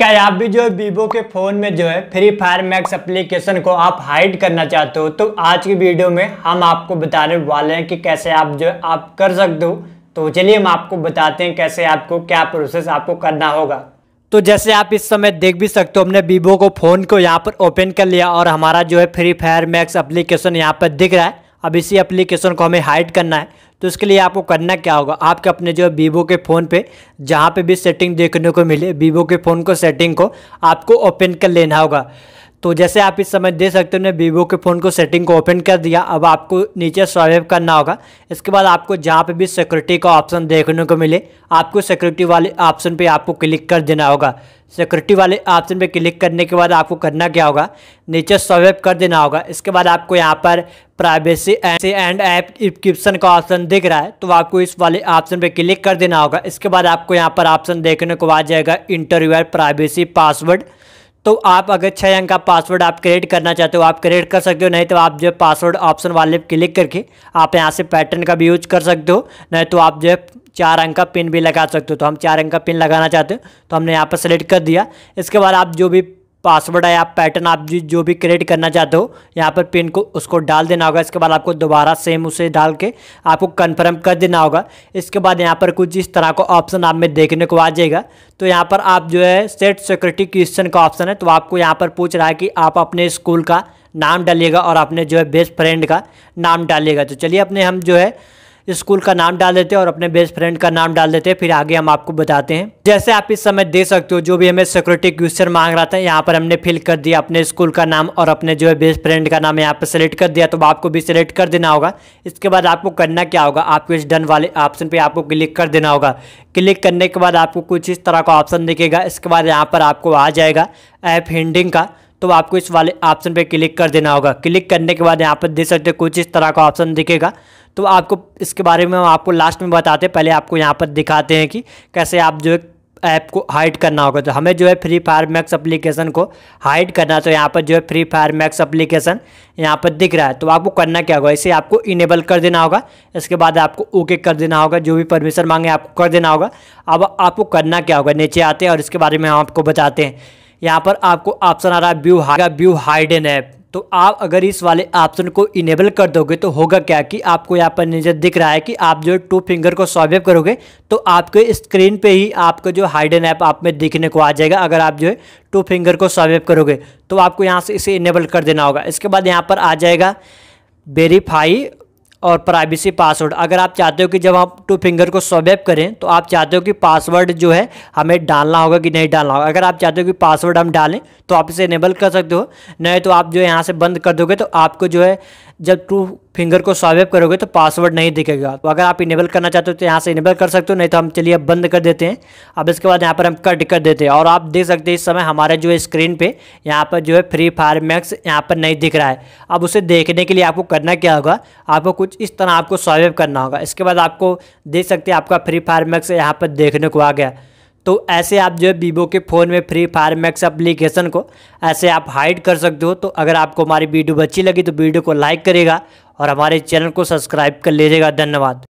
क्या आप भी जो है वीवो के फ़ोन में जो है फ्री फायर मैक्स एप्लीकेशन को आप हाइड करना चाहते हो तो आज की वीडियो में हम आपको बताने वाले हैं कि कैसे आप जो है आप कर सकते हो तो चलिए हम आपको बताते हैं कैसे आपको क्या प्रोसेस आपको करना होगा तो जैसे आप इस समय देख भी सकते हो हमने वीवो को फ़ोन को यहाँ पर ओपन कर लिया और हमारा जो है फ्री फायर मैक्स अप्लीकेशन यहाँ पर दिख रहा है अब इसी एप्लीकेशन को हमें हाइड करना है तो इसके लिए आपको करना क्या होगा आपके अपने जो है वीवो के फ़ोन पे जहाँ पे भी सेटिंग देखने को मिले वीवो के फ़ोन को सेटिंग को आपको ओपन कर लेना होगा तो जैसे आप इस समय देख सकते हो मैं वीवो के फ़ोन को सेटिंग को ओपन कर दिया अब आपको नीचे स्वाइप करना होगा इसके बाद आपको जहाँ पे भी सिक्योरिटी का ऑप्शन देखने को मिले आपको सिक्योरिटी वाले ऑप्शन पे आपको क्लिक कर देना होगा सिक्योरिटी वाले ऑप्शन पे क्लिक करने के बाद आपको करना क्या होगा नीचे स्वाइप कर देना होगा इसके बाद आपको यहाँ पर प्राइवेसी एंड ऐप इक्रिप्शन का ऑप्शन दिख रहा है तो आपको इस वाले ऑप्शन पर क्लिक कर देना होगा इसके बाद आपको यहाँ पर ऑप्शन देखने को आ जाएगा इंटरव्यू प्राइवेसी पासवर्ड तो आप अगर छः अंक का पासवर्ड आप क्रिएट करना चाहते हो आप क्रिएट कर सकते हो नहीं तो आप जो पासवर्ड ऑप्शन वाले क्लिक करके आप यहाँ से पैटर्न का भी यूज कर सकते हो नहीं तो आप जो है चार अंक का पिन भी लगा सकते हो तो हम चार अंक का पिन लगाना चाहते हो तो हमने यहाँ पर सेलेक्ट कर दिया इसके बाद आप जो भी पासवर्ड है आप पैटर्न आप जो भी क्रिएट करना चाहते हो यहाँ पर पिन को उसको डाल देना होगा इसके बाद आपको दोबारा सेम उसे डाल के आपको कन्फर्म कर देना होगा इसके बाद यहाँ पर कुछ इस तरह का ऑप्शन आप में देखने को आ जाएगा तो यहाँ पर आप जो है सेट सिक्योरिटी क्वेश्चन का ऑप्शन है तो आपको यहाँ पर पूछ रहा है कि आप अपने स्कूल का नाम डालिएगा और अपने जो है बेस्ट फ्रेंड का नाम डालिएगा तो चलिए अपने हम जो है स्कूल का नाम डाल देते हैं और अपने बेस्ट फ्रेंड का नाम डाल देते हैं फिर आगे हम आपको बताते हैं जैसे आप इस समय दे सकते हो जो भी हमें सिक्योरिटी क्वेश्चन मांग रहा था यहाँ पर हमने फिल कर दिया अपने स्कूल का नाम और अपने जो है बेस्ट फ्रेंड का नाम यहाँ पर सेलेक्ट कर दिया तो आपको भी सिलेक्ट कर देना होगा इसके बाद आपको करना क्या होगा आपको इस डन वाले ऑप्शन पर आपको क्लिक कर देना होगा क्लिक करने के बाद आपको कुछ इस तरह का ऑप्शन दिखेगा इसके बाद यहाँ पर आपको आ जाएगा ऐप हेंडिंग का तो आपको इस वाले ऑप्शन पे क्लिक कर देना होगा क्लिक करने के बाद यहाँ पर देख सकते हैं कुछ इस तरह का ऑप्शन दिखेगा तो आपको इसके बारे में हम आपको लास्ट में बताते हैं पहले आपको यहाँ पर दिखाते हैं कि कैसे आप जो है ऐप को हाइड करना होगा तो हमें जो है फ्री फायर मैक्स एप्लीकेशन को हाइड करना है तो यहाँ पर जो है फ्री फायर मैक्स एप्लीकेशन यहाँ पर दिख रहा है तो आपको करना क्या होगा इसे आपको इनेबल कर देना होगा इसके बाद आपको ओके कर देना होगा जो भी परमिशन मांगे आपको कर देना होगा अब आपको करना क्या होगा नीचे आते हैं और इसके बारे में हम आपको बताते हैं यहाँ पर आपको ऑप्शन आ रहा है view hide view an app तो आप अगर इस वाले ऑप्शन को इनेबल कर दोगे तो होगा क्या कि आपको यहाँ पर नीचे दिख रहा है कि आप जो टू फिंगर को स्वाइप करोगे तो आपके स्क्रीन पे ही आपका जो हाइडन ऐप आप में दिखने को आ जाएगा अगर आप जो है टू फिंगर को स्वाइप करोगे तो आपको यहाँ से इसे इनेबल कर देना होगा इसके बाद यहाँ पर आ जाएगा वेरीफाई और प्राइवेसी पासवर्ड अगर आप चाहते हो कि जब आप टू फिंगर को स्वैप करें तो आप चाहते हो कि पासवर्ड जो है हमें डालना होगा कि नहीं डालना होगा अगर आप चाहते हो कि पासवर्ड हम डालें तो आप इसे इनेबल कर सकते हो नहीं तो आप जो यहाँ से बंद कर दोगे तो आपको जो है जब टू फिंगर को स्वाइप करोगे तो पासवर्ड नहीं दिखेगा तो अगर आप इनेबल करना चाहते हो तो यहाँ से इनेबल कर सकते हो नहीं तो हम चलिए अब बंद कर देते हैं अब इसके बाद यहाँ पर हम कट कर देते हैं और आप देख सकते हैं इस समय हमारे जो है स्क्रीन पे यहाँ पर जो है फ्री फायर मैक्स यहाँ पर नहीं दिख रहा है अब उसे देखने के लिए आपको करना क्या होगा आपको कुछ इस तरह आपको स्वाइप करना होगा इसके बाद आपको देख सकते हैं आपका फ्री फायर मैक्स यहाँ पर देखने को आ गया तो ऐसे आप जो है वीवो के फ़ोन में फ्री फायर मैक्स अप्लीकेशन को ऐसे आप हाइड कर सकते हो तो अगर आपको हमारी वीडियो अच्छी लगी तो वीडियो को लाइक करेगा और हमारे चैनल को सब्सक्राइब कर लीजिएगा धन्यवाद